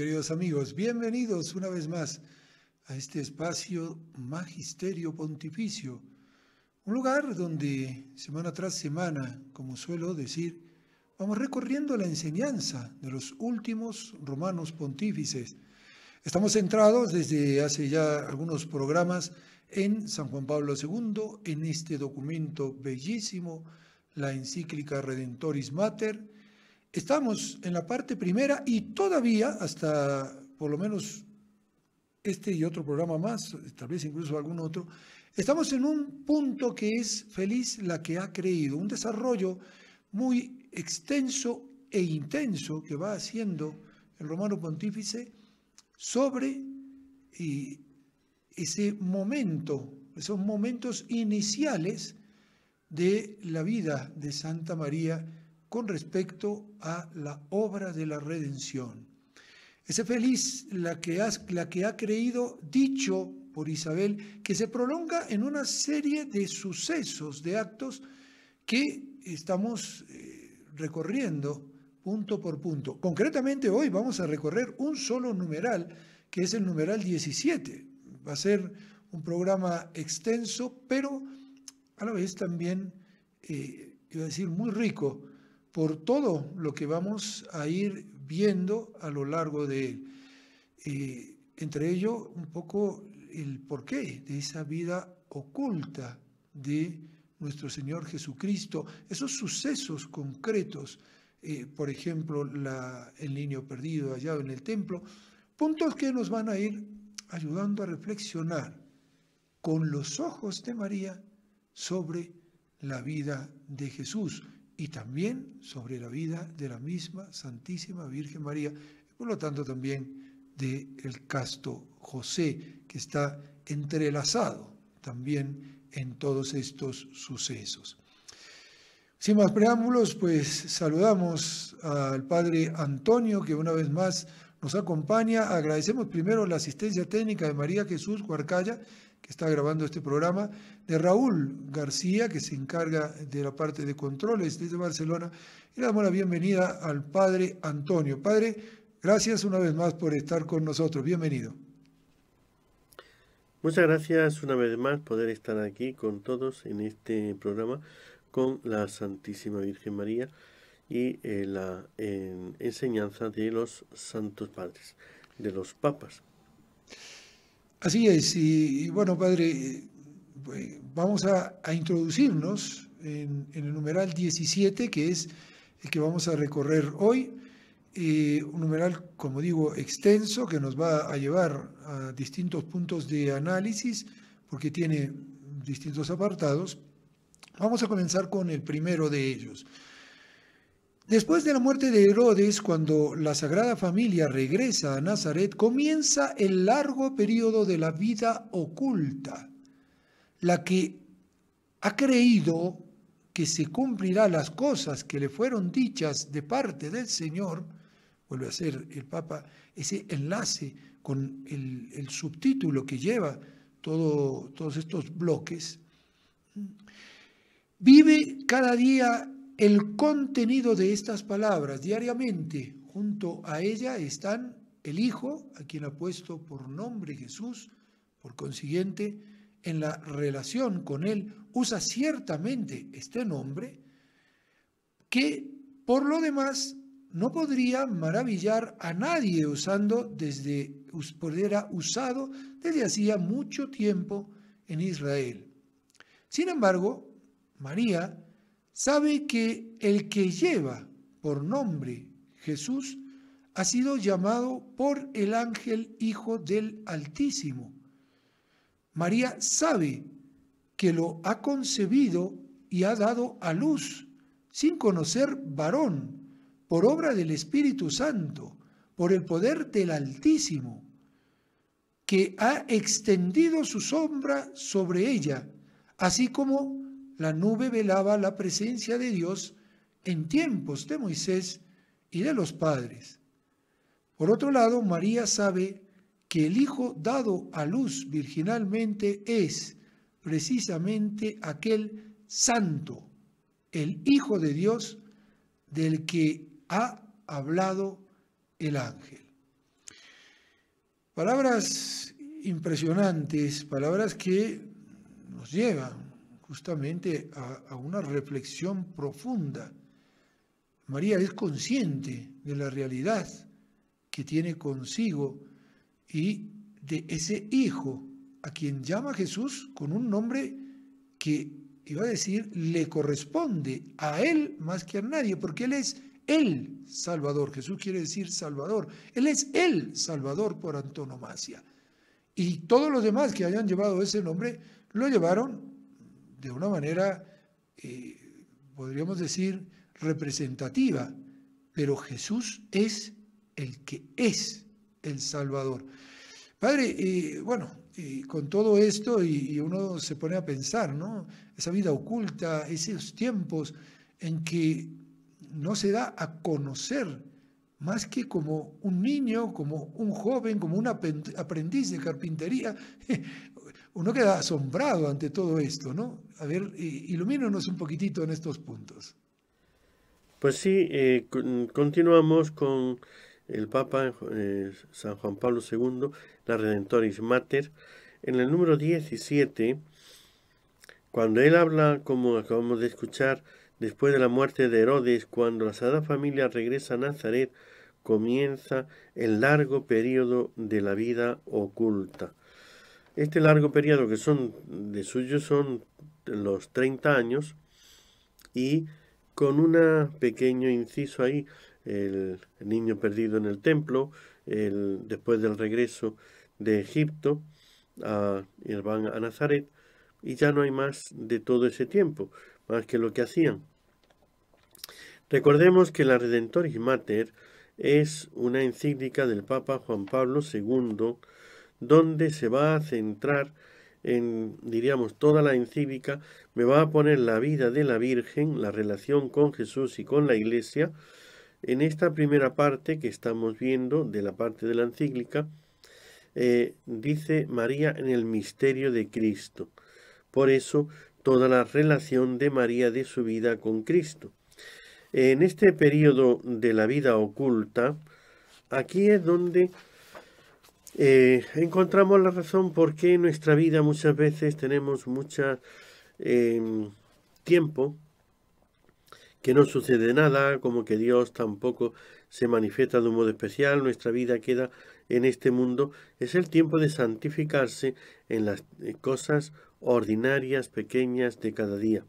queridos amigos, bienvenidos una vez más a este espacio Magisterio Pontificio, un lugar donde semana tras semana, como suelo decir, vamos recorriendo la enseñanza de los últimos romanos pontífices. Estamos centrados desde hace ya algunos programas en San Juan Pablo II, en este documento bellísimo, la encíclica Redentoris Mater, Estamos en la parte primera y todavía hasta por lo menos este y otro programa más, tal vez incluso algún otro, estamos en un punto que es feliz la que ha creído, un desarrollo muy extenso e intenso que va haciendo el romano pontífice sobre ese momento, esos momentos iniciales de la vida de Santa María con respecto a la obra de la redención. Es feliz la que, ha creído dicho por Isabel, que se prolonga en una serie de sucesos, de actos que estamos eh, recorriendo punto por punto. Concretamente hoy vamos a recorrer un solo numeral, que es el numeral 17. Va a ser un programa extenso, pero a la vez también, quiero eh, decir, muy rico, por todo lo que vamos a ir viendo a lo largo de, eh, entre ello, un poco el porqué de esa vida oculta de nuestro Señor Jesucristo, esos sucesos concretos, eh, por ejemplo, el niño perdido hallado en el templo, puntos que nos van a ir ayudando a reflexionar con los ojos de María sobre la vida de Jesús y también sobre la vida de la misma Santísima Virgen María, por lo tanto también de el casto José, que está entrelazado también en todos estos sucesos. Sin más preámbulos, pues saludamos al Padre Antonio, que una vez más nos acompaña. Agradecemos primero la asistencia técnica de María Jesús Cuarcaya está grabando este programa, de Raúl García, que se encarga de la parte de controles desde Barcelona. Y le damos la bienvenida al padre Antonio. Padre, gracias una vez más por estar con nosotros. Bienvenido. Muchas gracias una vez más poder estar aquí con todos en este programa con la Santísima Virgen María y eh, la enseñanza de los santos padres, de los papas. Así es, y, bueno, padre, eh, vamos a, introducirnos en, el numeral 17, que es el que vamos a recorrer hoy, eh, un numeral, como digo, extenso, que nos va a llevar a distintos puntos de análisis, porque tiene distintos apartados. Vamos a comenzar con el primero de ellos. Después de la muerte de Herodes, cuando la Sagrada Familia regresa a Nazaret, comienza el largo periodo de la vida oculta, la que ha creído que se cumplirá las cosas que le fueron dichas de parte del Señor, vuelve a ser el Papa ese enlace con el, subtítulo que lleva todos estos bloques, vive cada día el contenido de estas palabras diariamente, junto a ella están el Hijo, a quien ha puesto por nombre Jesús, por consiguiente, en la relación con Él, usa ciertamente este nombre, que por lo demás no podría maravillar a nadie usando desde, pues era usado desde hacía mucho tiempo en Israel. Sin embargo, María sabe que el que lleva por nombre Jesús ha sido llamado por el ángel Hijo del Altísimo. María sabe que lo ha concebido y ha dado a luz sin conocer varón, por obra del Espíritu Santo, por el poder del Altísimo, que ha extendido su sombra sobre ella, así como la nube velaba la presencia de Dios en tiempos de Moisés y de los padres. Por otro lado, María sabe que el Hijo dado a luz virginalmente es precisamente aquel santo, el Hijo de Dios del que ha hablado el ángel. Palabras impresionantes, palabras que nos llevan justamente a, una reflexión profunda. María es consciente de la realidad que tiene consigo y de ese hijo a quien llama Jesús con un nombre que iba a decir le corresponde a él más que a nadie, porque él es el Salvador. Jesús quiere decir Salvador. Él es el Salvador por antonomasia. Y todos los demás que hayan llevado ese nombre lo llevaron de una manera, eh, podríamos decir, representativa, pero Jesús es el que es el Salvador. Padre, eh, bueno, eh, con todo esto y, y, uno se pone a pensar, ¿no? Esa vida oculta, esos tiempos en que no se da a conocer más que como un niño, como un joven, como un aprendiz de carpintería, uno queda asombrado ante todo esto, ¿no? A ver, ilumínanos un poquitito en estos puntos. Pues sí, eh, continuamos con el Papa eh, San Juan Pablo II, la Redentoris Mater, en el número 17, cuando él habla, como acabamos de escuchar, después de la muerte de Herodes, cuando la Sagrada Familia regresa a Nazaret, comienza el largo periodo de la vida oculta. Este largo periodo que son de suyo son los 30 años y con un pequeño inciso ahí, el, niño perdido en el templo, el, después del regreso de Egipto, a, van a Nazaret, y ya no hay más de todo ese tiempo, más que lo que hacían. Recordemos que la Redentoris Mater es una encíclica del Papa Juan Pablo II donde se va a centrar en, diríamos, toda la encíclica, me va a poner la vida de la Virgen, la relación con Jesús y con la Iglesia, en esta primera parte que estamos viendo, de la parte de la encíclica, eh, dice María en el misterio de Cristo. Por eso, toda la relación de María de su vida con Cristo. En este periodo de la vida oculta, aquí es donde eh, encontramos la razón por qué en nuestra vida muchas veces tenemos mucho em, tiempo que no sucede nada, como que Dios tampoco se manifiesta de un modo especial, nuestra vida queda en este mundo, es el tiempo de santificarse en las eh, cosas ordinarias, pequeñas de cada día.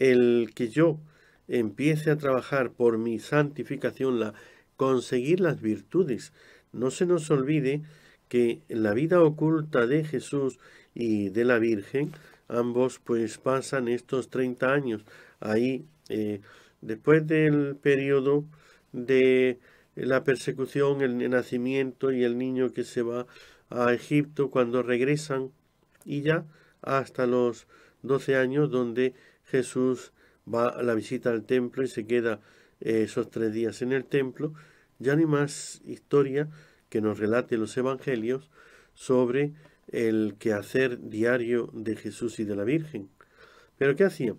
El que yo empiece a trabajar por mi santificación, la, conseguir las virtudes no se nos olvide que la vida oculta de Jesús y de la Virgen, ambos pues pasan estos 30 años. Ahí, eh, después del periodo de la persecución, el nacimiento y el niño que se va a Egipto, cuando regresan y ya hasta los 12 años donde Jesús va a la visita al templo y se queda eh, esos tres días en el templo ya no hay más historia que nos relate los evangelios sobre el quehacer diario de Jesús y de la Virgen. Pero ¿qué hacía?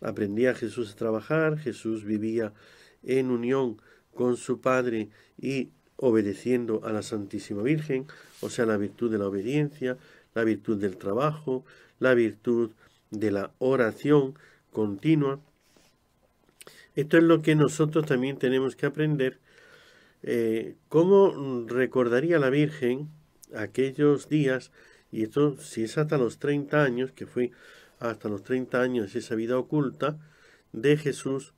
Aprendía Jesús a trabajar, Jesús vivía en unión con su Padre y obedeciendo a la Santísima Virgen, o sea, la virtud de la obediencia, la virtud del trabajo, la virtud de la oración continua. Esto es lo que nosotros también tenemos que aprender eh, ¿cómo recordaría la Virgen aquellos días? Y esto, si es hasta los 30 años, que fue hasta los 30 años esa vida oculta de Jesús,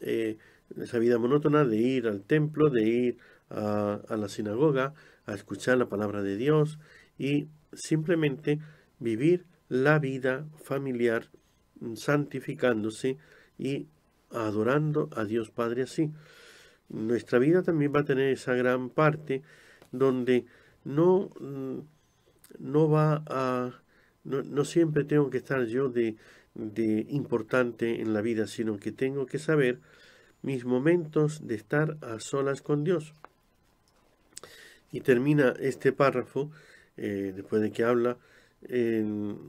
eh, esa vida monótona de ir al templo, de ir a la sinagoga, a escuchar la palabra de Dios y simplemente vivir la vida familiar mm, santificándose y adorando a Dios Padre así nuestra vida también va a tener esa gran parte donde no, mm, no va a, no, siempre tengo que estar yo de, importante en la vida, sino que tengo que saber mis momentos de estar a solas con Dios. Y termina este párrafo, eh, después de que habla,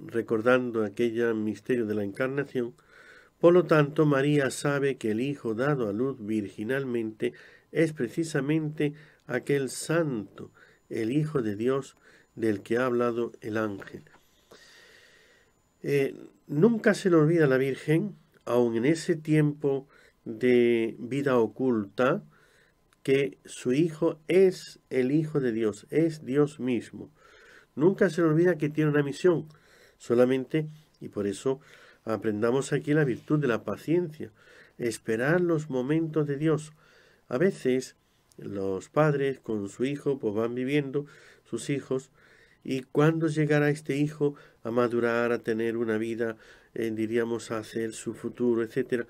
recordando aquella misterio de la encarnación, por lo tanto, María sabe que el Hijo dado a luz virginalmente es precisamente aquel santo, el Hijo de Dios del que ha hablado el ángel. Eh, nunca se le olvida a la Virgen, aun en ese tiempo de vida oculta, que su Hijo es el Hijo de Dios, es Dios mismo. Nunca se le olvida que tiene una misión, solamente, y por eso Aprendamos aquí la virtud de la paciencia, esperar los momentos de Dios. A veces los padres con su hijo pues van viviendo sus hijos y cuando llegará este hijo a madurar, a tener una vida, eh, diríamos a hacer su futuro, etc.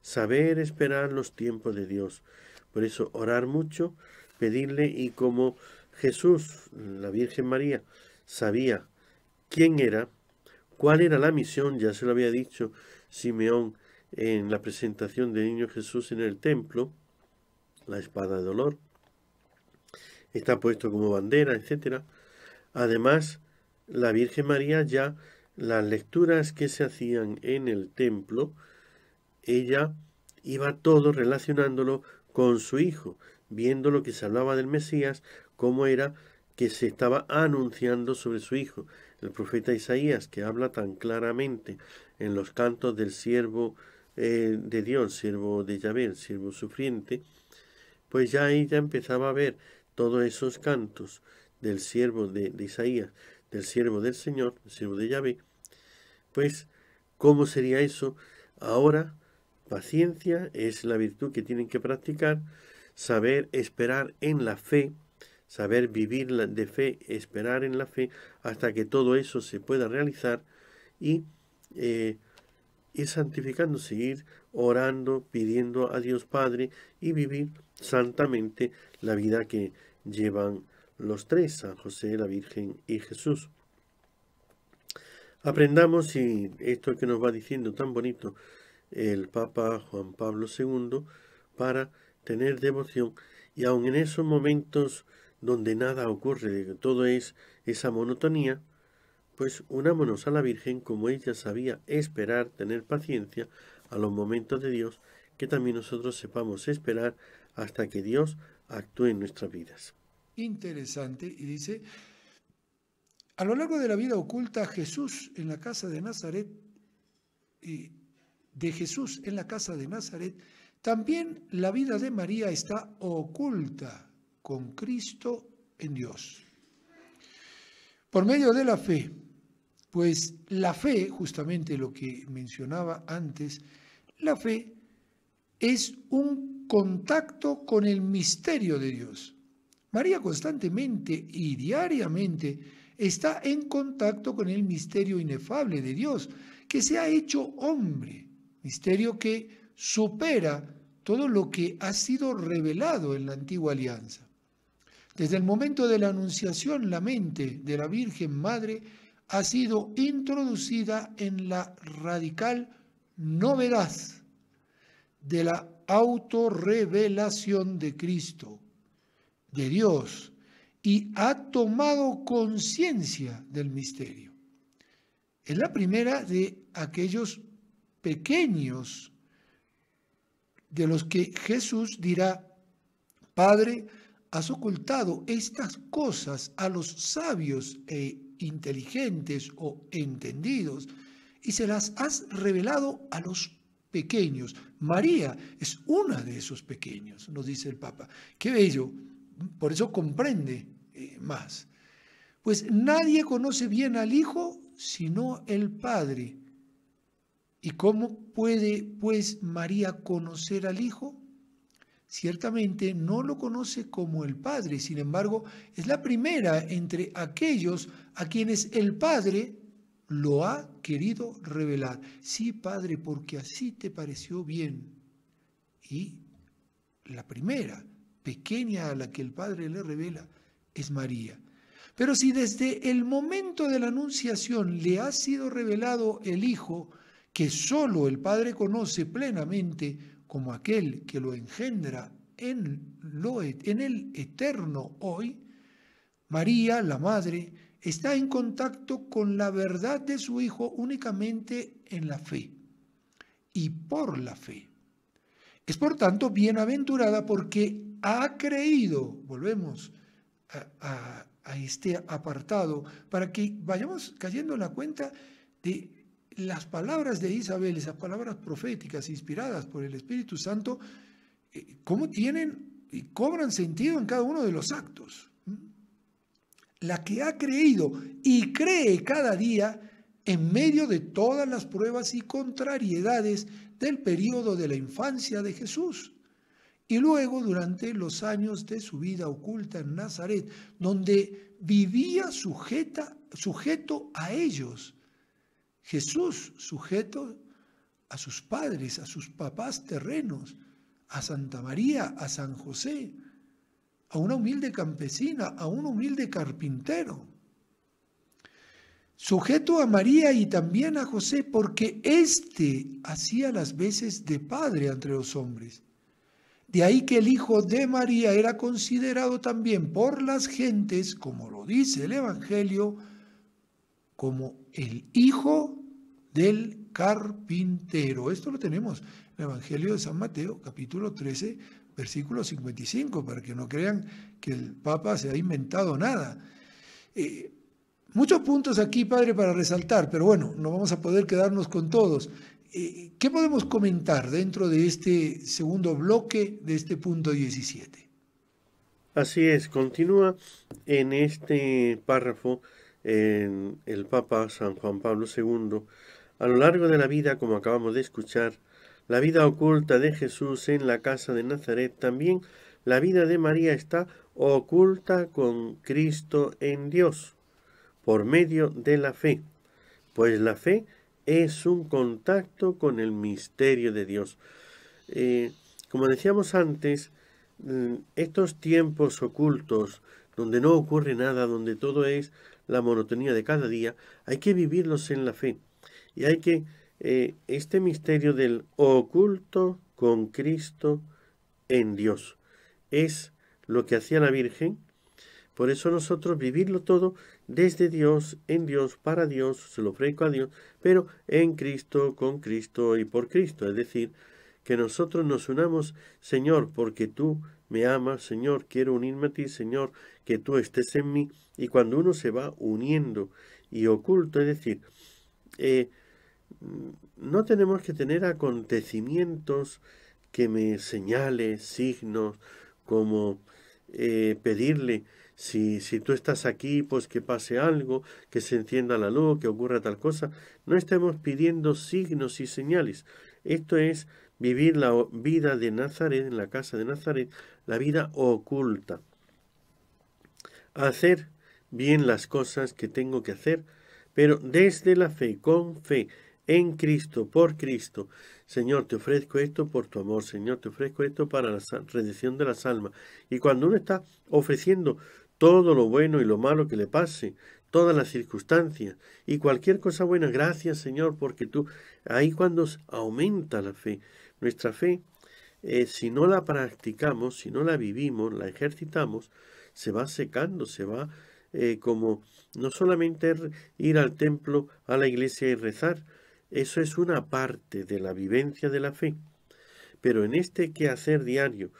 Saber esperar los tiempos de Dios. Por eso orar mucho, pedirle y como Jesús, la Virgen María, sabía quién era, ¿Cuál era la misión? Ya se lo había dicho Simeón en la presentación del niño Jesús en el templo, la espada de dolor. Está puesto como bandera, etc. Además, la Virgen María ya, las lecturas que se hacían en el templo, ella iba todo relacionándolo con su hijo, viendo lo que se hablaba del Mesías, cómo era que se estaba anunciando sobre su hijo el profeta Isaías, que habla tan claramente en los cantos del siervo eh, de Dios, siervo de Yahvé, siervo sufriente, pues ya ella empezaba a ver todos esos cantos del siervo de, Isaías, del siervo del Señor, siervo de Yahvé, pues, ¿cómo sería eso? Ahora, paciencia es la virtud que tienen que practicar, saber esperar en la fe, saber vivir de fe, esperar en la fe, hasta que todo eso se pueda realizar y eh, ir santificándose, ir orando, pidiendo a Dios Padre y vivir santamente la vida que llevan los tres, San José, la Virgen y Jesús. Aprendamos, y esto que nos va diciendo tan bonito el Papa Juan Pablo II, para tener devoción y aun en esos momentos donde nada ocurre, todo es esa monotonía, pues unámonos a la Virgen como ella sabía esperar, tener paciencia a los momentos de Dios, que también nosotros sepamos esperar hasta que Dios actúe en nuestras vidas. Interesante, y dice, a lo largo de la vida oculta Jesús en la casa de Nazaret, y de Jesús en la casa de Nazaret, también la vida de María está oculta con Cristo en Dios. Por medio de la fe, pues la fe, justamente lo que mencionaba antes, la fe es un contacto con el misterio de Dios. María constantemente y diariamente está en contacto con el misterio inefable de Dios, que se ha hecho hombre, misterio que supera todo lo que ha sido revelado en la antigua alianza. Desde el momento de la anunciación, la mente de la Virgen Madre ha sido introducida en la radical novedad de la autorrevelación de Cristo, de Dios, y ha tomado conciencia del misterio. Es la primera de aquellos pequeños de los que Jesús dirá, Padre, has ocultado estas cosas a los sabios e inteligentes o entendidos y se las has revelado a los pequeños. María es una de esos pequeños, nos dice el Papa. Qué bello, por eso comprende eh, más. Pues nadie conoce bien al Hijo sino el Padre. ¿Y cómo puede pues María conocer al Hijo? ciertamente no lo conoce como el Padre, sin embargo, es la primera entre aquellos a quienes el Padre lo ha querido revelar. Sí, Padre, porque así te pareció bien. Y la primera, pequeña a la que el Padre le revela, es María. Pero si desde el momento de la anunciación le ha sido revelado el Hijo, que solo el Padre conoce plenamente, como aquel que lo engendra e, en, el eterno hoy, María, la Madre, está en contacto con la verdad de su Hijo únicamente en la fe y por la fe. Es por tanto bienaventurada porque ha creído, volvemos a, este apartado, para que vayamos cayendo la cuenta de las palabras de Isabel, esas palabras proféticas inspiradas por el Espíritu Santo, eh, cómo tienen y cobran sentido en cada uno de los actos. La que ha creído y cree cada día en medio de todas las pruebas y contrariedades del periodo de la infancia de Jesús y luego durante los años de su vida oculta en Nazaret, donde vivía sujeta, sujeto a ellos Jesús sujeto a sus padres, a sus papás terrenos, a Santa María, a San José, a una humilde campesina, a un humilde carpintero. Sujeto a María y también a José, porque éste hacía las veces de padre entre los hombres. De ahí que el hijo de María era considerado también por las gentes, como lo dice el Evangelio, como el hijo de del carpintero. Esto lo tenemos en el Evangelio de San Mateo, capítulo 13, versículo 55, para que no crean que el Papa se ha inventado nada. Eh, muchos puntos aquí, Padre, para resaltar, pero bueno, no vamos a poder quedarnos con todos. Eh, ¿Qué podemos comentar dentro de este segundo bloque, de este punto 17? Así es, continúa en este párrafo en el Papa San Juan Pablo II a lo largo de la vida, como acabamos de escuchar, la vida oculta de Jesús en la casa de Nazaret, también la vida de María está oculta con Cristo en Dios, por medio de la fe, pues la fe es un contacto con el misterio de Dios. Eh, como decíamos antes, mm, estos tiempos ocultos, donde no ocurre nada, donde todo es la monotonía de cada día, hay que vivirlos en la fe. Y hay que, eh, este misterio del oculto con Cristo en Dios, es lo que hacía la Virgen. Por eso nosotros vivirlo todo desde Dios, en Dios, para Dios, se lo ofrezco a Dios, pero en Cristo, con Cristo y por Cristo. Es decir, que nosotros nos unamos, Señor, porque tú me amas, Señor, quiero unirme a ti, Señor, que tú estés en mí. Y cuando uno se va uniendo y oculto, es decir, eh, no tenemos que tener acontecimientos que me señale signos como eh, pedirle si, si tú estás aquí, pues que pase algo, que se encienda la luz, que ocurra tal cosa. No estamos pidiendo signos y señales. Esto es vivir la vida de Nazaret, en la casa de Nazaret, la vida oculta. Hacer bien las cosas que tengo que hacer, pero desde la fe, con fe, en Cristo, por Cristo. Señor, te ofrezco esto por tu amor, Señor, te ofrezco esto para la redención de las almas. Y cuando uno está ofreciendo todo lo bueno y lo malo que le pase, todas las circunstancias y cualquier cosa buena, gracias Señor, porque tú, ahí cuando aumenta la fe, nuestra fe, eh, si no la practicamos, si no la vivimos, la ejercitamos, se va secando, se va eh, como no solamente ir al templo, a la iglesia y rezar, eso es una parte de la vivencia de la fe. Pero en este quehacer diario,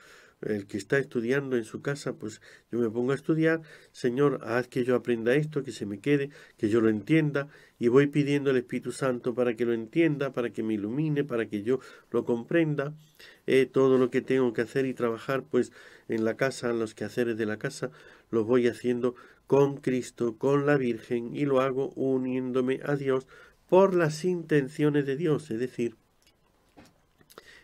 el que está estudiando en su casa, pues yo me pongo a estudiar, Señor, haz que yo aprenda esto, que se me quede, que yo lo entienda, y voy pidiendo al Espíritu Santo para que lo entienda, para que me ilumine, para que yo lo comprenda, eh, todo lo que tengo que hacer y trabajar, pues en la casa, en los quehaceres de la casa, los voy haciendo con Cristo, con la Virgen, y lo hago uniéndome a Dios, por las intenciones de Dios, es decir,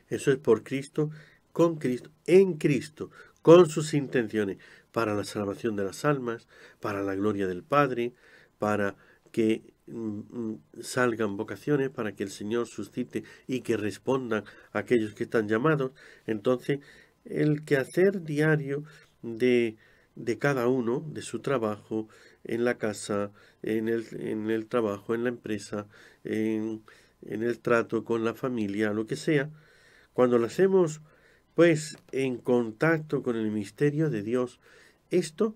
eso es por Cristo, con Cristo, en Cristo, con sus intenciones, para la salvación de las almas, para la gloria del Padre, para que mm, mm, salgan vocaciones para que el Señor suscite y que respondan a aquellos que están llamados. Entonces, el quehacer diario de, de cada uno, de su trabajo, en la casa, en el, en el trabajo, en la empresa, en, el trato con la familia, lo que sea, cuando lo hacemos pues en contacto con el misterio de Dios, esto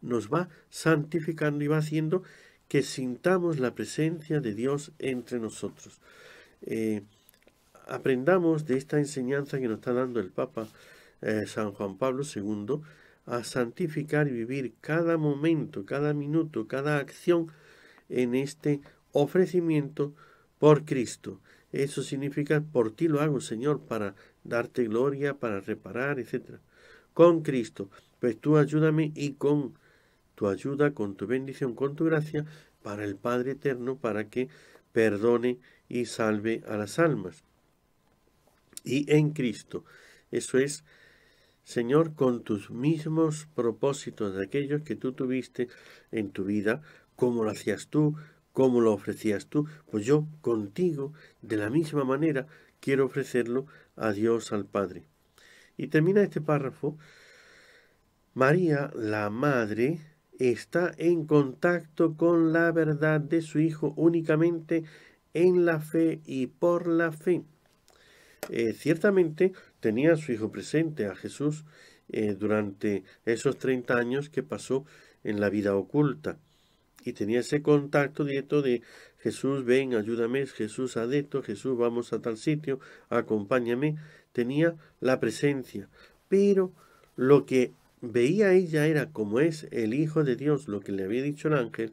nos va santificando y va haciendo que sintamos la presencia de Dios entre nosotros. Eh, aprendamos de esta enseñanza que nos está dando el Papa eh, San Juan Pablo II, a santificar y vivir cada momento, cada minuto, cada acción en este ofrecimiento por Cristo. Eso significa, por ti lo hago, Señor, para darte gloria, para reparar, etc. Con Cristo, pues tú ayúdame y con tu ayuda, con tu bendición, con tu gracia, para el Padre Eterno, para que perdone y salve a las almas. Y en Cristo. Eso es Señor, con tus mismos propósitos de aquellos que tú tuviste en tu vida, cómo lo hacías tú, cómo lo ofrecías tú, pues yo contigo, de la misma manera, quiero ofrecerlo a Dios, al Padre. Y termina este párrafo, María, la Madre, está en contacto con la verdad de su Hijo únicamente en la fe y por la fe. Eh, ciertamente tenía a su hijo presente, a Jesús, eh, durante esos 30 años que pasó en la vida oculta. Y tenía ese contacto directo de Jesús, ven, ayúdame, Jesús, haz Jesús, vamos a tal sitio, acompáñame. Tenía la presencia, pero lo que veía ella era como es el Hijo de Dios, lo que le había dicho el ángel,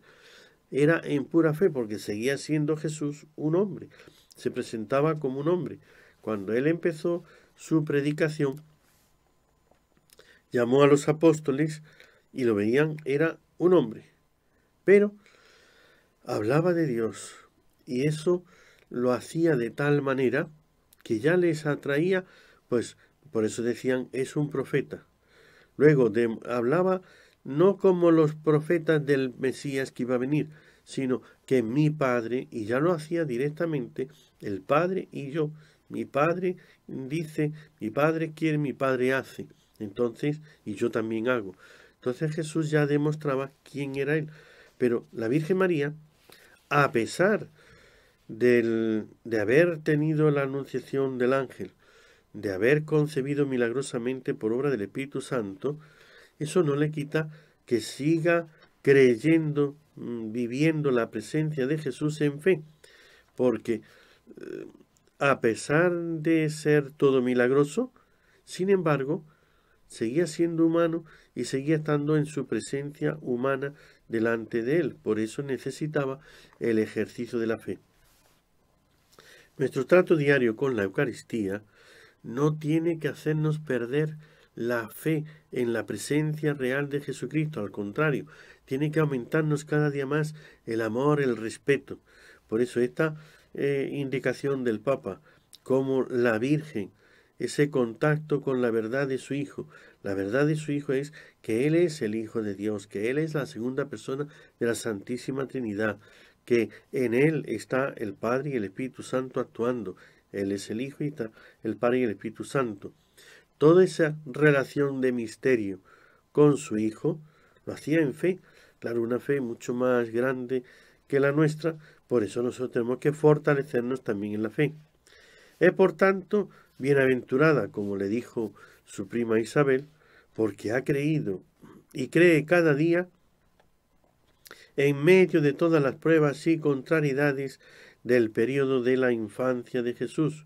era en pura fe, porque seguía siendo Jesús un hombre, se presentaba como un hombre. Cuando él empezó su predicación, llamó a los apóstoles y lo veían, era un hombre, pero hablaba de Dios y eso lo hacía de tal manera que ya les atraía, pues por eso decían es un profeta. Luego de, hablaba no como los profetas del Mesías que iba a venir, sino que mi Padre, y ya lo hacía directamente, el Padre y yo mi padre dice, mi padre quiere, mi padre hace. Entonces, y yo también hago. Entonces Jesús ya demostraba quién era él. Pero la Virgen María, a pesar del, de haber tenido la anunciación del ángel, de haber concebido milagrosamente por obra del Espíritu Santo, eso no le quita que siga creyendo, mm, viviendo la presencia de Jesús en fe, porque eh, a pesar de ser todo milagroso, sin embargo, seguía siendo humano y seguía estando en su presencia humana delante de él. Por eso necesitaba el ejercicio de la fe. Nuestro trato diario con la Eucaristía no tiene que hacernos perder la fe en la presencia real de Jesucristo, al contrario, tiene que aumentarnos cada día más el amor, el respeto. Por eso esta e indicación del Papa, como la Virgen, ese contacto con la verdad de su Hijo. La verdad de su Hijo es que Él es el Hijo de Dios, que Él es la segunda persona de la Santísima Trinidad, que en Él está el Padre y el Espíritu Santo actuando. Él es el Hijo y está el Padre y el Espíritu Santo. Toda esa relación de misterio con su Hijo lo hacía en fe, claro, una fe mucho más grande que la nuestra, por eso nosotros tenemos que fortalecernos también en la fe. Es por tanto bienaventurada, como le dijo su prima Isabel, porque ha creído y cree cada día en medio de todas las pruebas y contrariedades del periodo de la infancia de Jesús.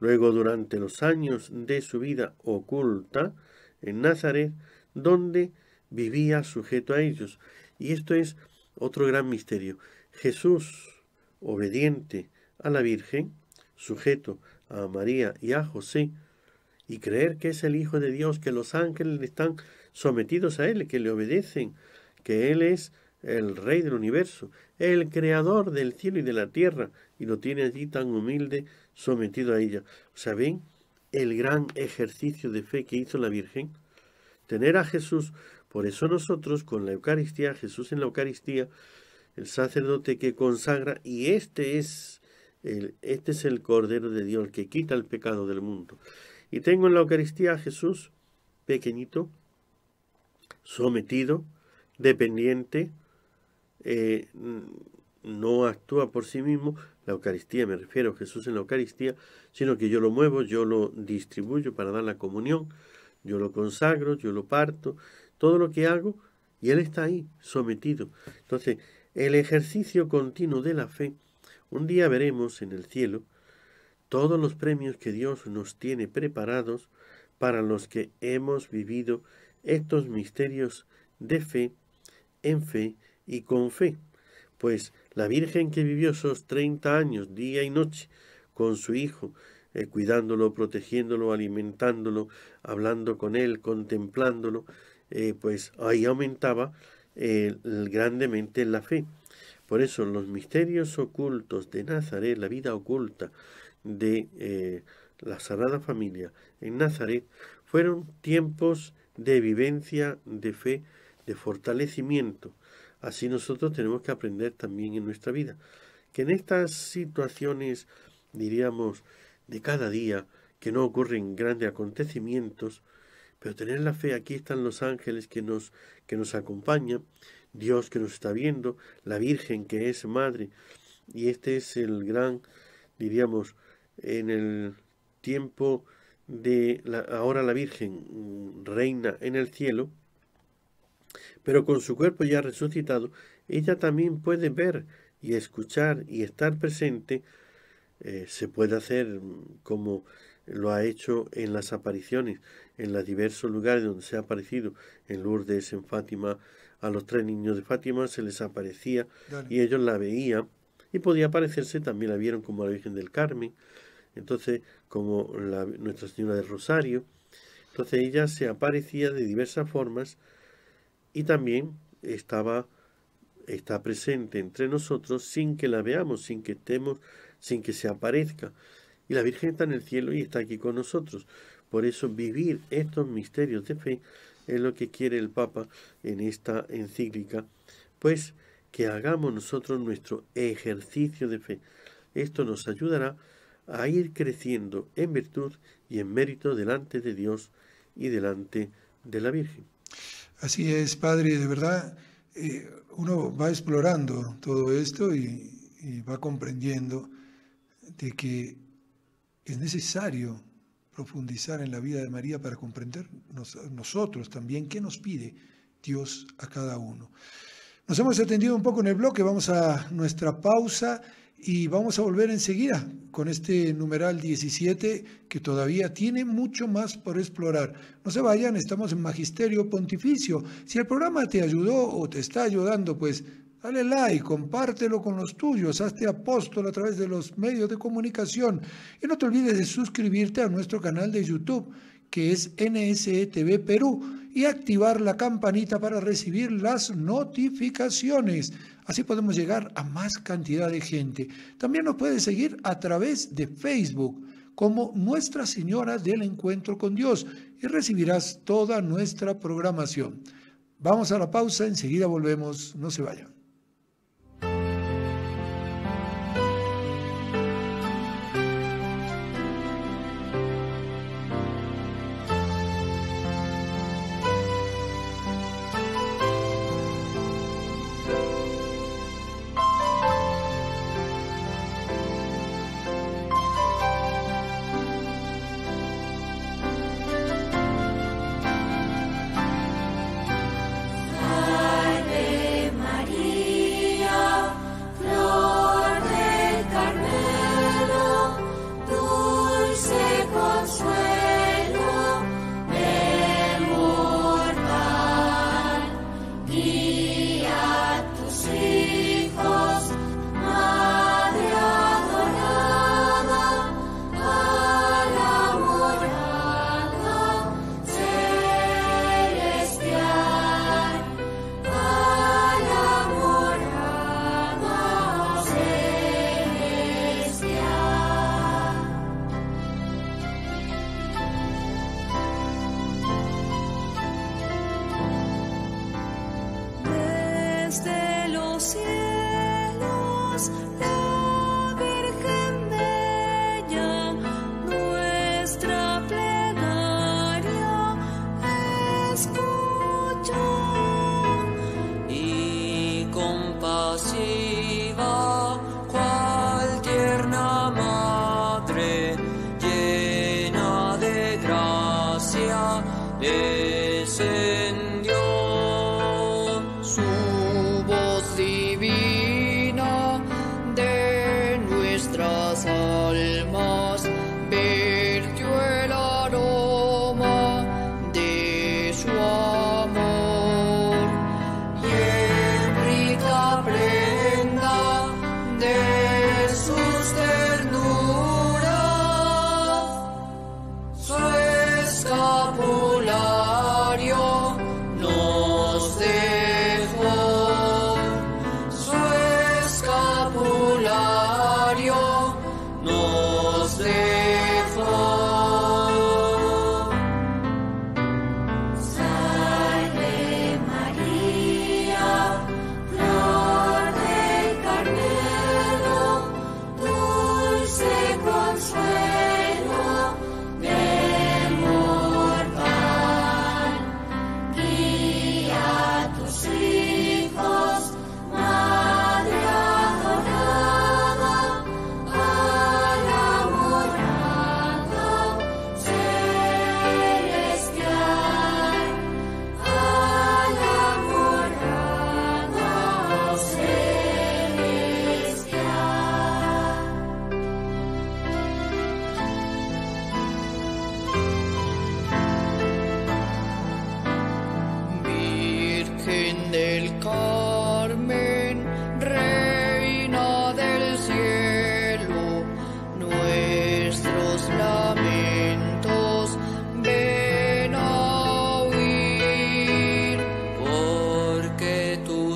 Luego, durante los años de su vida oculta en Nazaret, donde vivía sujeto a ellos. Y esto es otro gran misterio. Jesús, obediente a la Virgen, sujeto a María y a José, y creer que es el Hijo de Dios, que los ángeles están sometidos a Él, que le obedecen, que Él es el Rey del universo, el Creador del cielo y de la tierra, y lo tiene allí tan humilde, sometido a ella. ¿Saben el gran ejercicio de fe que hizo la Virgen? Tener a Jesús. Por eso nosotros, con la Eucaristía, Jesús en la Eucaristía, el sacerdote que consagra, y este es el, este es el Cordero de Dios, que quita el pecado del mundo. Y tengo en la Eucaristía a Jesús, pequeñito, sometido, dependiente, eh, no actúa por sí mismo, la Eucaristía, me refiero a Jesús en la Eucaristía, sino que yo lo muevo, yo lo distribuyo para dar la comunión, yo lo consagro, yo lo parto, todo lo que hago, y Él está ahí, sometido. Entonces, el ejercicio continuo de la fe, un día veremos en el cielo todos los premios que Dios nos tiene preparados para los que hemos vivido estos misterios de fe, en fe y con fe. Pues la Virgen que vivió esos 30 años, día y noche, con su Hijo, eh, cuidándolo, protegiéndolo, alimentándolo, hablando con él, contemplándolo, eh, pues ahí aumentaba eh, grandemente la fe. Por eso los misterios ocultos de Nazaret, la vida oculta de eh, la Sagrada Familia en Nazaret, fueron tiempos de vivencia, de fe, de fortalecimiento. Así nosotros tenemos que aprender también en nuestra vida. Que en estas situaciones, diríamos, de cada día, que no ocurren grandes acontecimientos, pero tener la fe, aquí están los ángeles que nos, que nos acompañan, Dios que nos está viendo, la Virgen que es madre, y este es el gran, diríamos, en el tiempo de ahora la Virgen mm, reina en el cielo, pero con su cuerpo ya resucitado, ella también puede ver y escuchar y estar presente, eh, se puede hacer mm, como lo ha hecho en las apariciones, en los diversos lugares donde se ha aparecido, en Lourdes, en Fátima, a los tres niños de Fátima se les aparecía y ellos la veían y podía aparecerse, también la vieron como la Virgen del Carmen, entonces como la, Nuestra Señora del Rosario. Entonces ella se aparecía de diversas formas y también estaba está presente entre nosotros sin que la veamos, sin que estemos, sin que se aparezca. Y la Virgen está en el cielo y está aquí con nosotros. Por eso vivir estos misterios de fe es lo que quiere el Papa en esta encíclica, pues que hagamos nosotros nuestro ejercicio de fe. Esto nos ayudará a ir creciendo en virtud y en mérito delante de Dios y delante de la Virgen. Así es, Padre, de verdad, eh, uno va explorando todo esto y, y va comprendiendo de que es necesario profundizar en la vida de María para comprender nosotros también qué nos pide Dios a cada uno. Nos hemos atendido un poco en el bloque, vamos a nuestra pausa y vamos a volver enseguida con este numeral 17 que todavía tiene mucho más por explorar. No se vayan, estamos en Magisterio Pontificio. Si el programa te ayudó o te está ayudando, pues Dale like, compártelo con los tuyos, hazte apóstol a través de los medios de comunicación y no te olvides de suscribirte a nuestro canal de YouTube que es NSETV Perú y activar la campanita para recibir las notificaciones. Así podemos llegar a más cantidad de gente. También nos puedes seguir a través de Facebook como Nuestra Señora del Encuentro con Dios y recibirás toda nuestra programación. Vamos a la pausa, enseguida volvemos, no se vayan.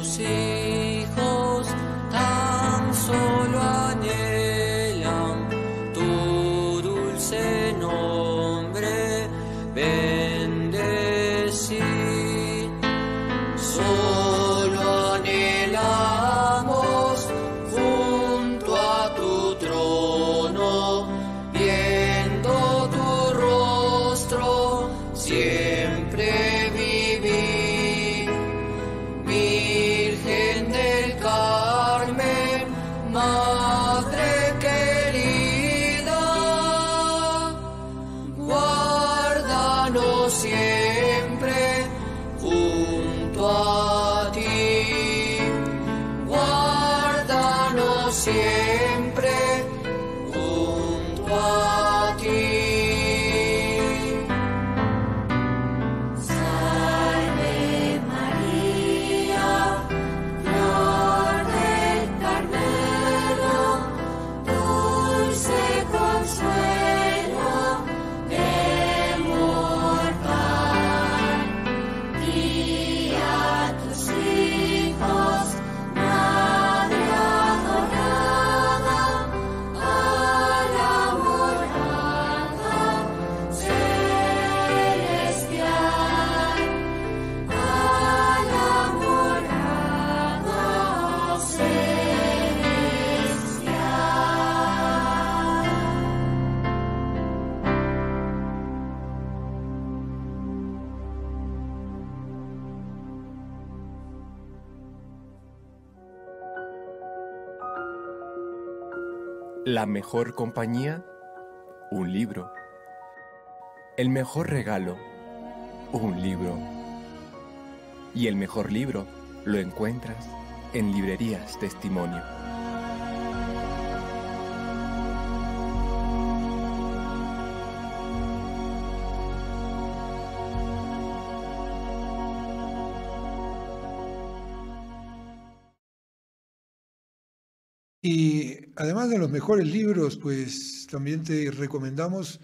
see. La mejor compañía, un libro. El mejor regalo, un libro. Y el mejor libro lo encuentras en Librerías Testimonio. los mejores libros, pues también te recomendamos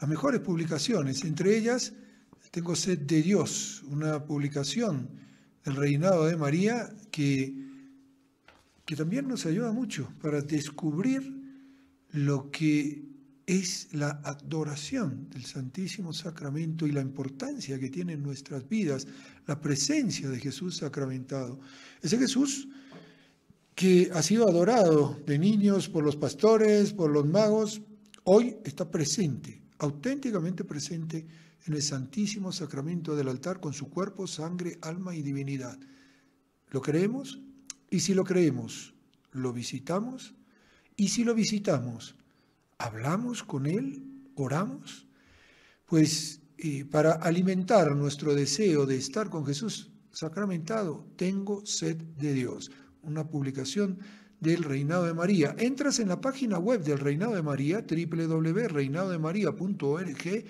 las mejores publicaciones. Entre ellas, tengo Sed de Dios, una publicación del reinado de María que, que también nos ayuda mucho para descubrir lo que es la adoración del Santísimo Sacramento y la importancia que tiene en nuestras vidas la presencia de Jesús sacramentado. Ese Jesús que ha sido adorado de niños por los pastores, por los magos, hoy está presente, auténticamente presente en el Santísimo Sacramento del altar con su cuerpo, sangre, alma y divinidad. ¿Lo creemos? Y si lo creemos, ¿lo visitamos? Y si lo visitamos, ¿hablamos con Él? ¿Oramos? Pues eh, para alimentar nuestro deseo de estar con Jesús sacramentado, tengo sed de Dios una publicación del Reinado de María. Entras en la página web del Reinado de María, www.reinadoDemaría.org,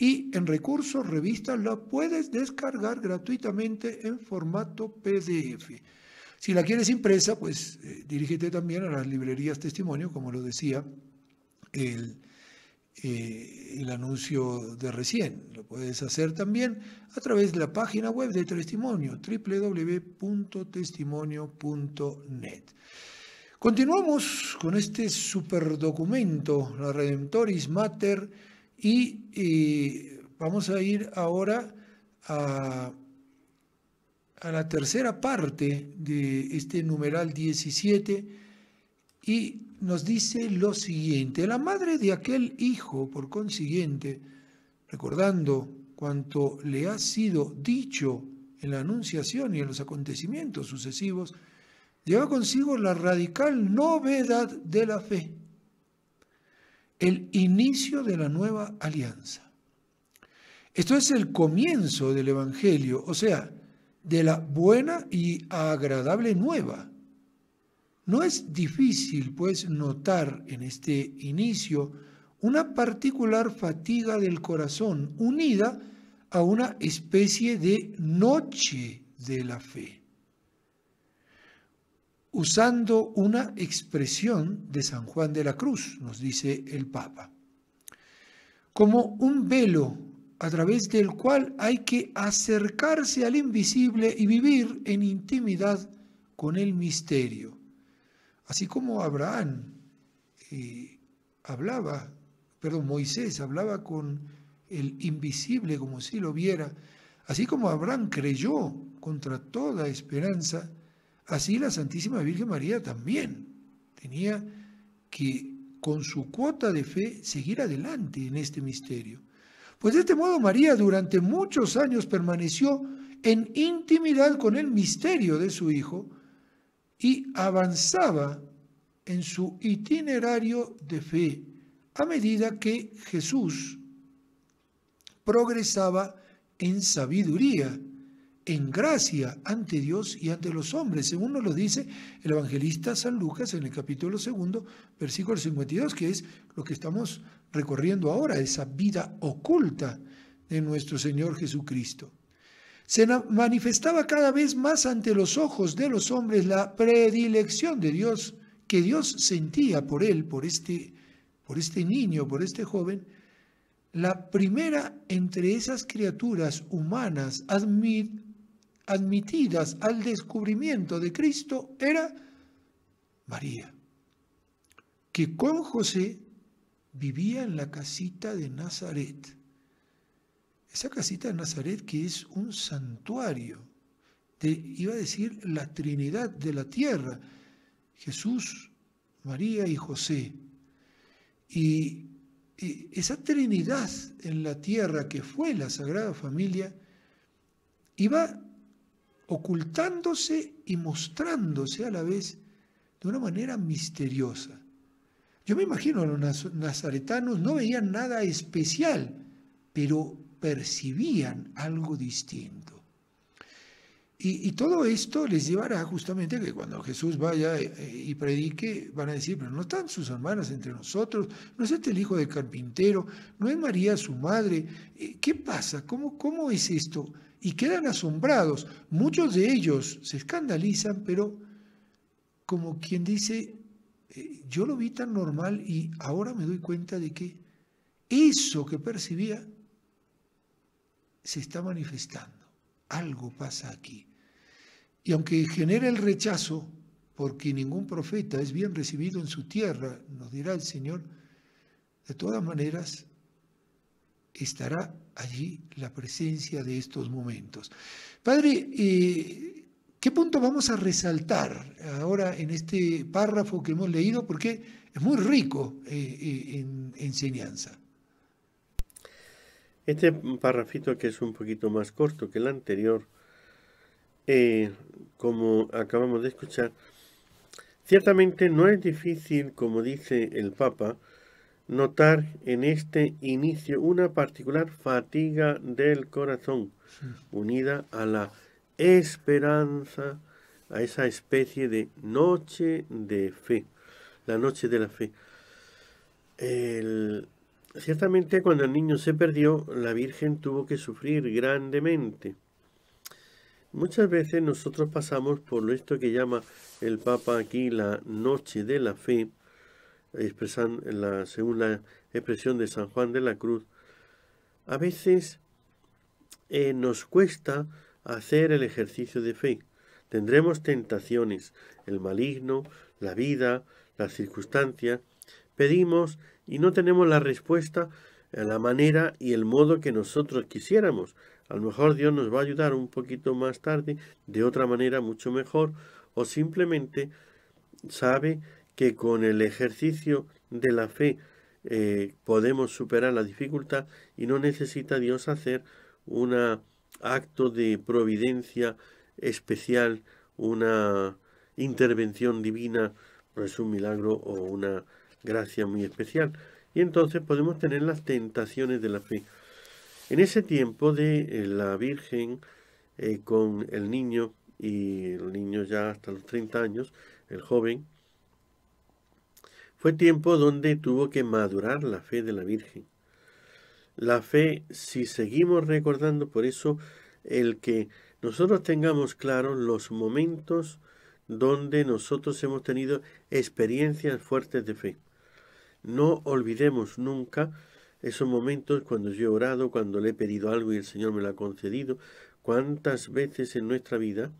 y en recursos, revistas, la puedes descargar gratuitamente en formato PDF. Si la quieres impresa, pues eh, dirígete también a las librerías testimonio, como lo decía el eh, el anuncio de recién. Lo puedes hacer también a través de la página web de Testimonio, www.testimonio.net. Continuamos con este super documento, la Redemptoris Mater, y eh, vamos a ir ahora a, a la tercera parte de este numeral 17 y nos dice lo siguiente, la madre de aquel hijo, por consiguiente, recordando cuanto le ha sido dicho en la anunciación y en los acontecimientos sucesivos, lleva consigo la radical novedad de la fe, el inicio de la nueva alianza. Esto es el comienzo del Evangelio, o sea, de la buena y agradable nueva no es difícil, pues, notar en este inicio una particular fatiga del corazón unida a una especie de noche de la fe. Usando una expresión de San Juan de la Cruz, nos dice el Papa, como un velo a través del cual hay que acercarse al invisible y vivir en intimidad con el misterio. Así como Abraham eh, hablaba, perdón, Moisés hablaba con el invisible como si lo viera, así como Abraham creyó contra toda esperanza, así la Santísima Virgen María también tenía que con su cuota de fe seguir adelante en este misterio. Pues de este modo María durante muchos años permaneció en intimidad con el misterio de su Hijo, y avanzaba en su itinerario de fe a medida que Jesús progresaba en sabiduría, en gracia ante Dios y ante los hombres, según nos lo dice el evangelista San Lucas en el capítulo segundo, versículo 52, que es lo que estamos recorriendo ahora, esa vida oculta de nuestro Señor Jesucristo se manifestaba cada vez más ante los ojos de los hombres la predilección de Dios que Dios sentía por él, por este, por este niño, por este joven, la primera entre esas criaturas humanas admitidas al descubrimiento de Cristo era María, que con José vivía en la casita de Nazaret esa casita de Nazaret que es un santuario, iba a decir la Trinidad de la Tierra, Jesús, María y José. Y, y esa Trinidad en la Tierra que fue la Sagrada Familia, iba ocultándose y mostrándose a la vez de una manera misteriosa. Yo me imagino a los nazaretanos no veían nada especial, pero percibían algo distinto. Y, todo esto les llevará justamente que cuando Jesús vaya eh, eh, y predique, van a decir, pero no están sus hermanas entre nosotros, no es este el hijo del carpintero, no es María su madre, eh, ¿qué pasa? ¿Cómo, cómo es esto? Y quedan asombrados. Muchos de ellos se escandalizan, pero como quien dice, yo lo vi tan normal y ahora me doy cuenta de que eso que percibía se está manifestando, algo pasa aquí. Y aunque genera el rechazo, porque ningún profeta es bien recibido en su tierra, nos dirá el Señor, de todas maneras estará allí la presencia de estos momentos. Padre, eh, ¿qué punto vamos a resaltar ahora en este párrafo que hemos leído? Porque es muy rico eh, eh, en enseñanza. Este parrafito que es un poquito más corto que el anterior, eh, como acabamos de escuchar, ciertamente no es difícil, como dice el Papa, notar en este inicio una particular fatiga del corazón, unida a la esperanza, a esa especie de noche de fe, la noche de la fe. El, Ciertamente cuando el niño se perdió, la Virgen tuvo que sufrir grandemente. Muchas veces nosotros pasamos por esto que llama el Papa aquí la noche de la fe, expresan la, según la expresión de San Juan de la Cruz. A veces eh, nos cuesta hacer el ejercicio de fe. Tendremos tentaciones, el maligno, la vida, las circunstancias. Pedimos y no tenemos la respuesta, eh, la manera y el modo que nosotros quisiéramos. A lo mejor Dios nos va a ayudar un poquito más tarde, de otra manera mucho mejor, o simplemente sabe que con el ejercicio de la fe eh, podemos superar la dificultad y no necesita Dios hacer un acto de providencia especial, una intervención divina, pues un milagro o una gracia muy especial. Y entonces podemos tener las tentaciones de la fe. En ese tiempo de eh, la Virgen eh, con el niño, y el niño ya hasta los 30 años, el joven, fue tiempo donde tuvo que madurar la fe de la Virgen. La fe, si seguimos recordando, por eso el que nosotros tengamos claros los momentos donde nosotros hemos tenido experiencias fuertes de fe. No olvidemos nunca esos momentos cuando yo he orado, cuando le he pedido algo y el Señor me lo ha concedido. ¿Cuántas veces en nuestra vida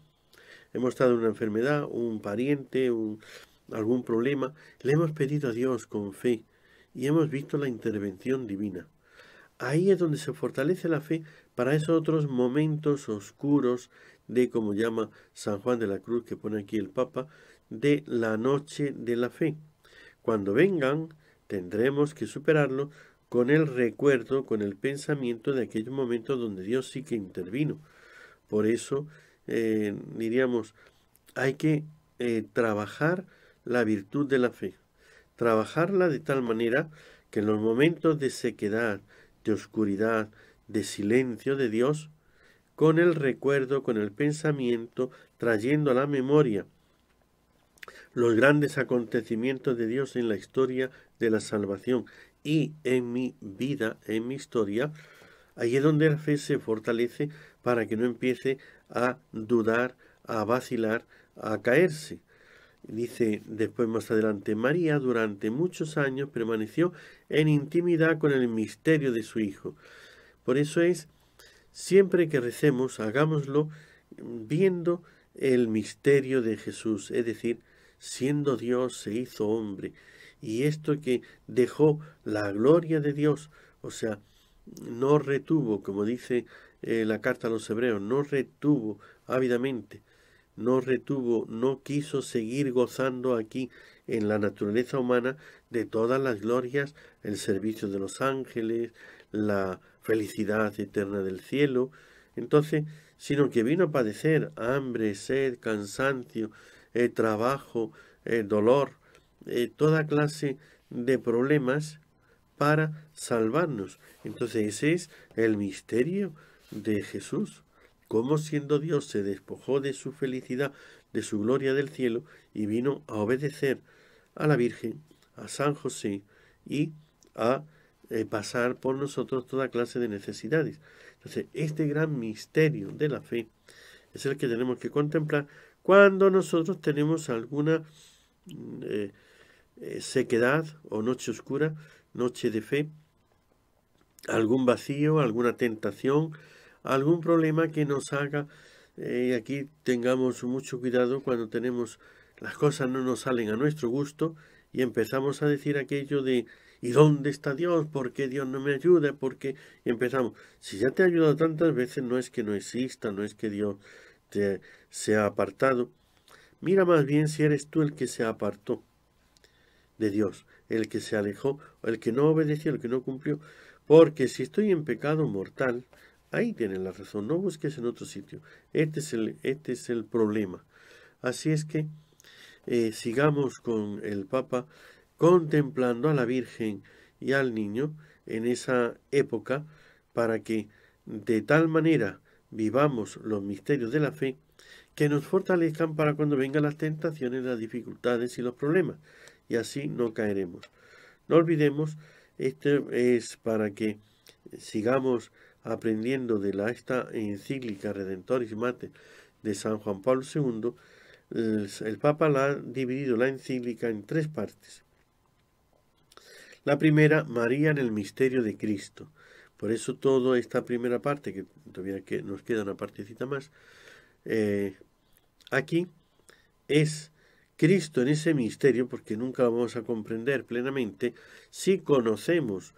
hemos estado en una enfermedad, un pariente, un, algún problema? Le hemos pedido a Dios con fe y hemos visto la intervención divina. Ahí es donde se fortalece la fe para esos otros momentos oscuros de, como llama San Juan de la Cruz, que pone aquí el Papa, de la noche de la fe. Cuando vengan, tendremos que superarlo con el recuerdo, con el pensamiento de aquellos momentos donde Dios sí que intervino. Por eso eh, diríamos, hay que eh, trabajar la virtud de la fe, trabajarla de tal manera que en los momentos de sequedad, de oscuridad, de silencio de Dios, con el recuerdo, con el pensamiento, trayendo a la memoria los grandes acontecimientos de Dios en la historia de la salvación y en mi vida, en mi historia, ahí es donde la fe se fortalece para que no empiece a dudar, a vacilar, a caerse. Dice después más adelante, María durante muchos años permaneció en intimidad con el misterio de su Hijo. Por eso es, siempre que recemos, hagámoslo viendo el misterio de Jesús, es decir, siendo Dios, se hizo hombre. Y esto que dejó la gloria de Dios, o sea, no retuvo, como dice eh, la carta a los hebreos, no retuvo ávidamente, no retuvo, no quiso seguir gozando aquí en la naturaleza humana de todas las glorias, el servicio de los ángeles, la felicidad eterna del cielo, entonces, sino que vino a padecer hambre, sed, cansancio, eh, trabajo, eh, dolor, eh, toda clase de problemas para salvarnos. Entonces ese es el misterio de Jesús. Cómo siendo Dios se despojó de su felicidad, de su gloria del cielo y vino a obedecer a la Virgen, a San José y a pasar por nosotros toda clase de necesidades. Entonces, este gran misterio de la fe es el que tenemos que contemplar cuando nosotros tenemos alguna mm, eh, eh, sequedad o noche oscura, noche de fe, algún vacío, alguna tentación, algún problema que nos haga, y eh, aquí tengamos mucho cuidado cuando tenemos las cosas no nos salen a nuestro gusto y empezamos a decir aquello de ¿y dónde está Dios? ¿Por qué Dios no me ayuda? ¿Por empezamos, si ya te ha ayudado tantas veces, no es que no exista, no es que Dios se ha apartado, mira más bien si eres tú el que se apartó de Dios, el que se alejó, el que no obedeció, el que no cumplió. Porque si estoy en pecado mortal, ahí tienes la razón, no busques en otro sitio. Este es el, este es el problema. Así es que eh, sigamos con el Papa contemplando a la Virgen y al niño en esa época para que de tal manera vivamos los misterios de la fe que nos fortalezcan para cuando vengan las tentaciones, las dificultades y los problemas, y así no caeremos. No olvidemos, esto es para que sigamos aprendiendo de la, esta encíclica Redentoris Mate de San Juan Pablo II, el, el Papa la ha dividido la encíclica en tres partes. La primera, María en el misterio de Cristo. Por eso toda esta primera parte, que todavía que nos queda una partecita más, eh, aquí es Cristo en ese misterio, porque nunca vamos a comprender plenamente, si conocemos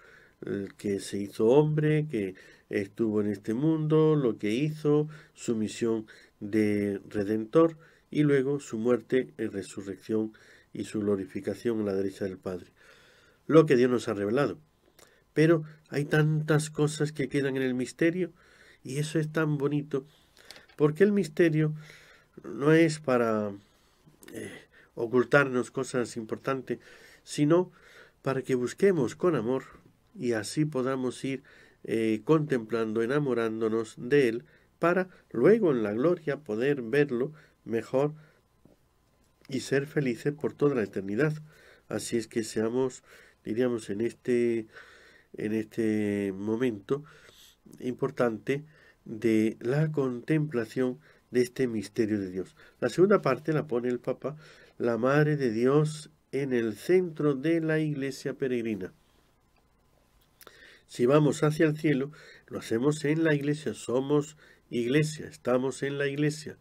eh, que se hizo hombre, que estuvo en este mundo, lo que hizo, su misión de redentor y luego su muerte y eh, resurrección y su glorificación a la derecha del Padre. Lo que Dios nos ha revelado. Pero hay tantas cosas que quedan en el misterio y eso es tan bonito, porque el misterio no es para eh, ocultarnos cosas importantes, sino para que busquemos con amor y así podamos ir eh, contemplando, enamorándonos de Él, para luego en la gloria poder verlo mejor y ser felices por toda la eternidad. Así es que seamos, diríamos, en este en este momento importante de la contemplación de este misterio de Dios. La segunda parte la pone el Papa, la Madre de Dios en el centro de la iglesia peregrina. Si vamos hacia el cielo, lo hacemos en la iglesia, somos iglesia, estamos en la iglesia,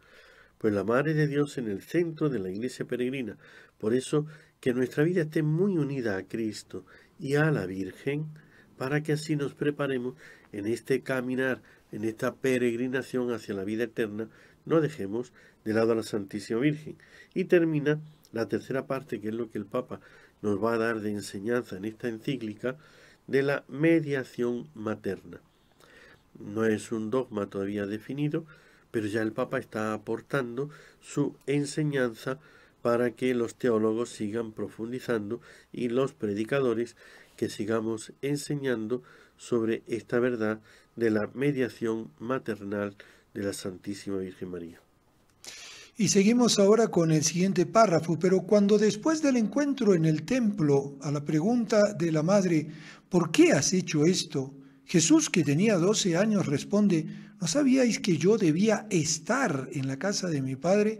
pues la Madre de Dios en el centro de la iglesia peregrina. Por eso, que nuestra vida esté muy unida a Cristo y a la Virgen, para que así nos preparemos en este caminar, en esta peregrinación hacia la vida eterna, no dejemos de lado a la Santísima Virgen. Y termina la tercera parte, que es lo que el Papa nos va a dar de enseñanza en esta encíclica, de la mediación materna. No es un dogma todavía definido, pero ya el Papa está aportando su enseñanza para que los teólogos sigan profundizando y los predicadores que sigamos enseñando sobre esta verdad de la mediación maternal de la Santísima Virgen María. Y seguimos ahora con el siguiente párrafo, pero cuando después del encuentro en el templo, a la pregunta de la madre, ¿por qué has hecho esto? Jesús, que tenía 12 años, responde, ¿no sabíais que yo debía estar en la casa de mi padre?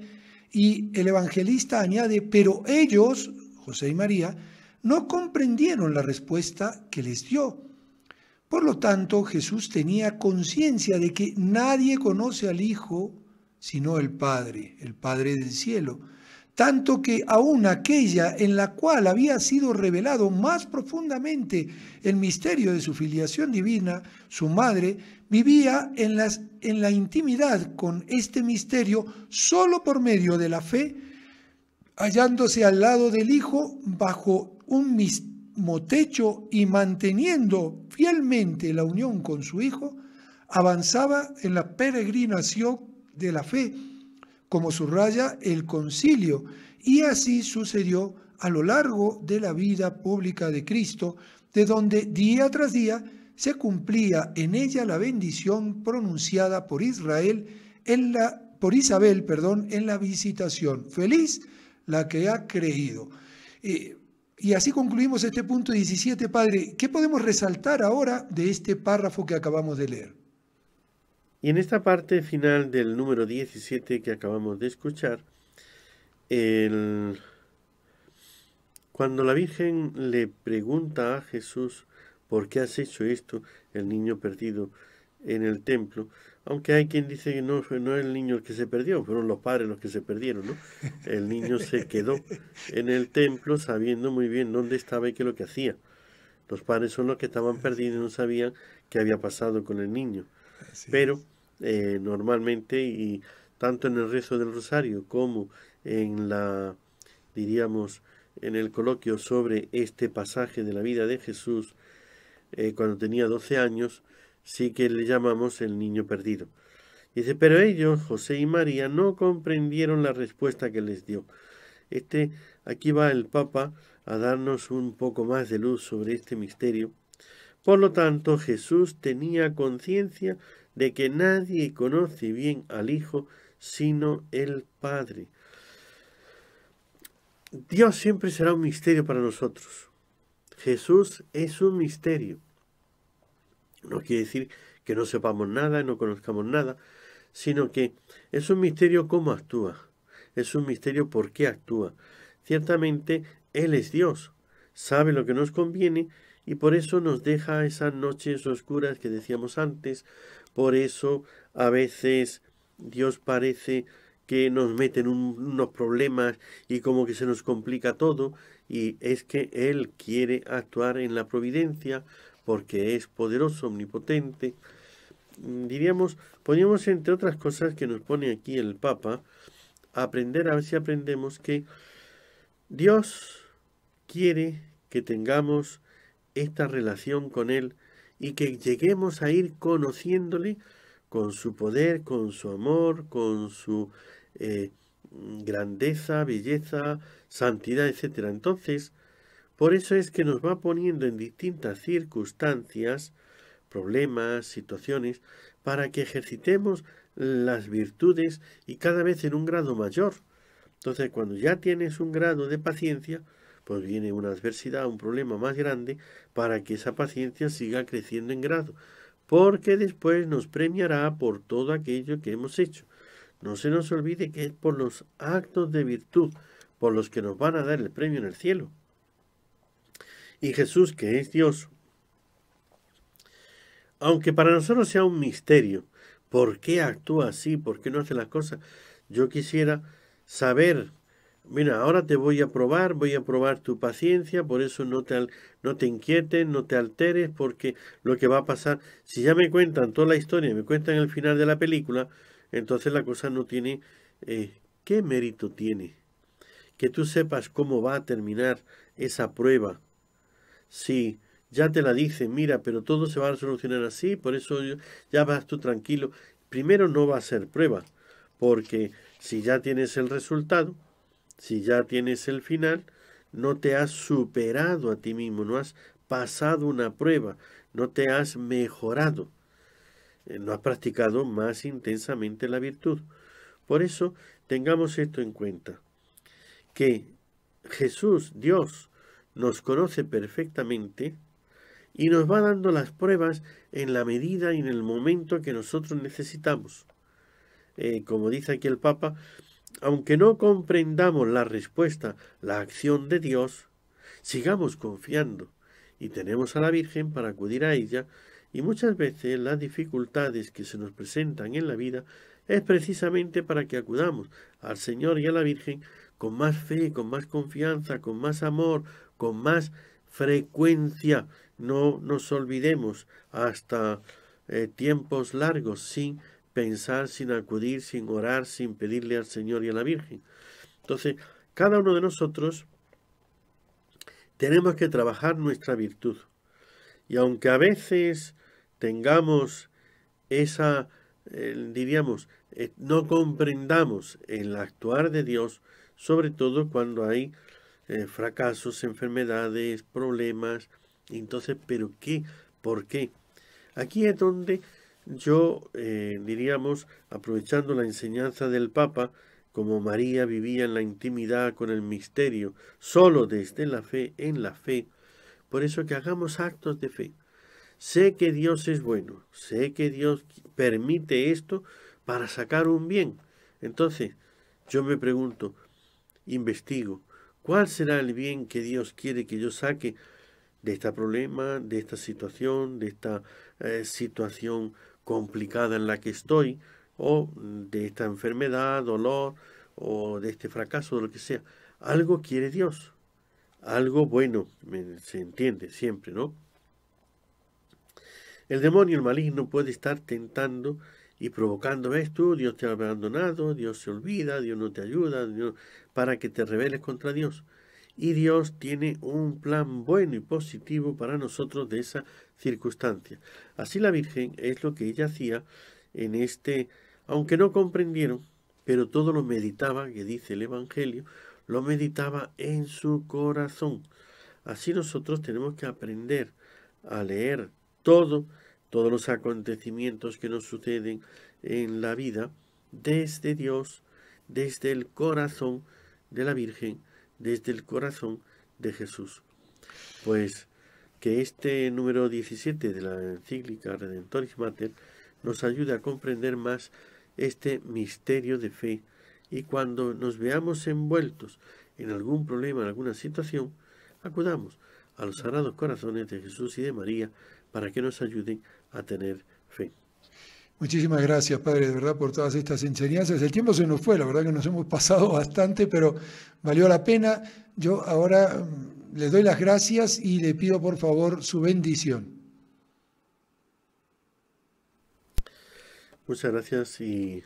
Y el evangelista añade, pero ellos, José y María, no comprendieron la respuesta que les dio. Por lo tanto, Jesús tenía conciencia de que nadie conoce al Hijo sino el Padre, el Padre del cielo, tanto que aún aquella en la cual había sido revelado más profundamente el misterio de su filiación divina, su madre, vivía en, la intimidad con este misterio solo por medio de la fe, hallándose al lado del Hijo bajo un mismo techo y manteniendo fielmente la unión con su Hijo, avanzaba en la peregrinación de la fe, como subraya el concilio, y así sucedió a lo largo de la vida pública de Cristo, de donde día tras día se cumplía en ella la bendición pronunciada por Israel en la por Isabel, perdón, en la visitación. Feliz la que ha creído. Eh, y así concluimos este punto 17, Padre. ¿Qué podemos resaltar ahora de este párrafo que acabamos de leer? Y en esta parte final del número 17 que acabamos de escuchar, cuando la Virgen le pregunta a Jesús, ¿por qué has hecho esto, el niño perdido en el templo? Aunque hay quien dice que no, no el niño el que se perdió, fueron los padres los que se perdieron, ¿no? El niño se quedó en el templo sabiendo muy bien dónde estaba y qué lo que hacía. Los padres son los que estaban perdidos y no sabían qué había pasado con el niño. Pero eh, normalmente, y tanto en el rezo del rosario como en la, diríamos, en el coloquio sobre este pasaje de la vida de Jesús, eh, cuando tenía 12 años, sí que le llamamos el niño perdido. Dice, pero ellos, José y María, no comprendieron la respuesta que les dio. Este, aquí va el Papa a darnos un poco más de luz sobre este misterio. Por lo tanto, Jesús tenía conciencia de que nadie conoce bien al Hijo sino el Padre. Dios siempre será un misterio para nosotros. Jesús es un misterio. No quiere decir que no sepamos nada, no conozcamos nada, sino que es un misterio cómo actúa, es un misterio por qué actúa. Ciertamente Él es Dios, sabe lo que nos conviene y por eso nos deja esas noches oscuras que decíamos antes, por eso a veces Dios parece que nos mete en unos problemas y como que se nos complica todo, y es que Él quiere actuar en la providencia, porque es poderoso, omnipotente. Mm, diríamos, ponemos entre otras cosas que nos pone aquí el Papa, aprender a ver si aprendemos que Dios quiere que tengamos esta relación con Él y que lleguemos a ir conociéndole con su poder, con su amor, con su eh, grandeza, belleza, santidad, etc. Entonces, por eso es que nos va poniendo en distintas circunstancias, problemas, situaciones, para que ejercitemos las virtudes y cada vez en un grado mayor. Entonces, cuando ya tienes un grado de paciencia, pues viene una adversidad, un problema más grande, para que esa paciencia siga creciendo en grado, porque después nos premiará por todo aquello que hemos hecho. No se nos olvide que es por los actos de virtud por los que nos van a dar el premio en el cielo y Jesús que es Dios. Aunque para nosotros sea un misterio, ¿por qué actúa así? ¿Por qué no hace las cosas? Yo quisiera saber, mira, ahora te voy a probar, voy a probar tu paciencia, por eso no te, no te inquietes, no te alteres, porque lo que va a pasar, si ya me cuentan toda la historia, me cuentan el final de la película, entonces la cosa no tiene, eh, ¿qué mérito tiene? Que tú sepas cómo va a terminar esa prueba si ya te la dicen, mira, pero todo se va a solucionar así, por eso ya vas tú tranquilo. Primero no va a ser prueba, porque si ya tienes el resultado, si ya tienes el final, no te has superado a ti mismo, no has pasado una prueba, no te has mejorado, eh, no has practicado más intensamente la virtud. Por eso tengamos esto en cuenta, que Jesús, Dios, nos conoce perfectamente y nos va dando las pruebas en la medida y en el momento que nosotros necesitamos. Eh, como dice aquí el Papa, aunque no comprendamos la respuesta, la acción de Dios, sigamos confiando y tenemos a la Virgen para acudir a ella y muchas veces las dificultades que se nos presentan en la vida es precisamente para que acudamos al Señor y a la Virgen con más fe, con más confianza, con más amor, con más frecuencia. No nos olvidemos hasta eh, tiempos largos sin pensar, sin acudir, sin orar, sin pedirle al Señor y a la Virgen. Entonces, cada uno de nosotros tenemos que trabajar nuestra virtud. Y aunque a veces tengamos esa, eh, diríamos, eh, no comprendamos el actuar de Dios, sobre todo cuando hay eh, fracasos, enfermedades, problemas. Entonces, ¿pero qué? ¿Por qué? Aquí es donde yo, eh, diríamos, aprovechando la enseñanza del Papa, como María vivía en la intimidad con el misterio, solo desde la fe, en la fe, por eso que hagamos actos de fe. Sé que Dios es bueno, sé que Dios permite esto para sacar un bien. Entonces, yo me pregunto, investigo, ¿Cuál será el bien que Dios quiere que yo saque de este problema, de esta situación, de esta eh, situación complicada en la que estoy, o de esta enfermedad, dolor, o de este fracaso, de lo que sea? Algo quiere Dios, algo bueno, se entiende siempre, ¿no? El demonio, el maligno, puede estar tentando y provocando, esto. tú, Dios te ha abandonado, Dios se olvida, Dios no te ayuda, Dios para que te rebeles contra Dios. Y Dios tiene un plan bueno y positivo para nosotros de esa circunstancia. Así la Virgen es lo que ella hacía en este, aunque no comprendieron, pero todo lo meditaba, que dice el Evangelio, lo meditaba en su corazón. Así nosotros tenemos que aprender a leer todo, todos los acontecimientos que nos suceden en la vida, desde Dios, desde el corazón, de la Virgen desde el corazón de Jesús. Pues que este número 17 de la encíclica Redentoris Mater nos ayude a comprender más este misterio de fe y cuando nos veamos envueltos en algún problema, en alguna situación, acudamos a los sagrados corazones de Jesús y de María para que nos ayuden a tener Muchísimas gracias, Padre, de verdad, por todas estas enseñanzas. El tiempo se nos fue, la verdad que nos hemos pasado bastante, pero valió la pena. Yo ahora mm, le doy las gracias y le pido, por favor, su bendición. Muchas gracias y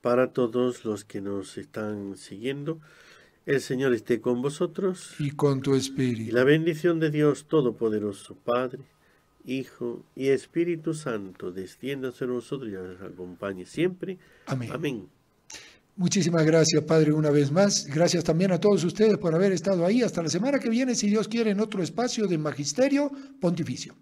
para todos los que nos están siguiendo, el Señor esté con vosotros. Y con tu espíritu. Y la bendición de Dios Todopoderoso, Padre Hijo y Espíritu Santo, descienda sobre nosotros y nos acompañe siempre. Amén. Amén. Muchísimas gracias, Padre, una vez más. Gracias también a todos ustedes por haber estado ahí. Hasta la semana que viene, si Dios quiere, en otro espacio de Magisterio Pontificio.